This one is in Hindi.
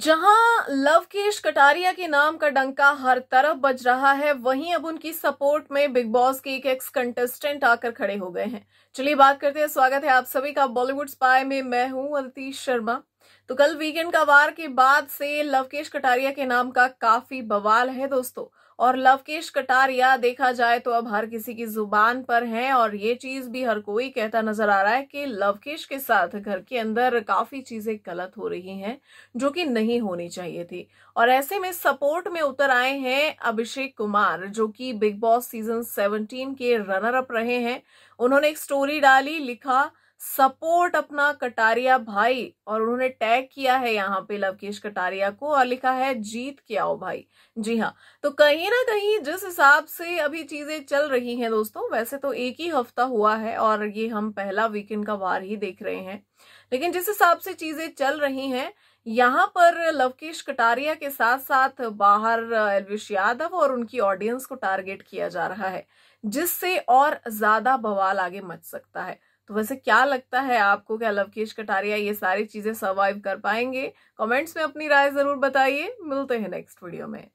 जहां लवकेश कटारिया के नाम का डंका हर तरफ बज रहा है वहीं अब उनकी सपोर्ट में बिग बॉस के एक एक्स कंटेस्टेंट आकर खड़े हो गए हैं चलिए बात करते हैं स्वागत है आप सभी का बॉलीवुड स्पाई में मैं हूं अलतीश शर्मा तो कल वीकेंड का वार के बाद से लवकेश कटारिया के नाम का काफी बवाल है दोस्तों और लवकेश कटारिया देखा जाए तो अब हर किसी की जुबान पर है और ये चीज भी हर कोई कहता नजर आ रहा है कि लवकेश के साथ घर के अंदर काफी चीजें गलत हो रही हैं जो कि नहीं होनी चाहिए थी और ऐसे में सपोर्ट में उतर आए हैं अभिषेक कुमार जो कि बिग बॉस सीजन सेवनटीन के रनर अप रहे हैं उन्होंने एक स्टोरी डाली लिखा सपोर्ट अपना कटारिया भाई और उन्होंने टैग किया है यहाँ पे लवकेश कटारिया को और लिखा है जीत के आओ भाई जी हाँ तो कहीं ना कहीं जिस हिसाब से अभी चीजें चल रही हैं दोस्तों वैसे तो एक ही हफ्ता हुआ है और ये हम पहला वीकेंड का वार ही देख रहे हैं लेकिन जिस हिसाब से चीजें चल रही हैं यहाँ पर लवकेश कटारिया के साथ साथ बाहर एलविश यादव और उनकी ऑडियंस को टारगेट किया जा रहा है जिससे और ज्यादा बवाल आगे मच सकता है तो वैसे क्या लगता है आपको क्या लवकेश कटारिया ये सारी चीज़ें सर्वाइव कर पाएंगे कमेंट्स में अपनी राय ज़रूर बताइए मिलते हैं नेक्स्ट वीडियो में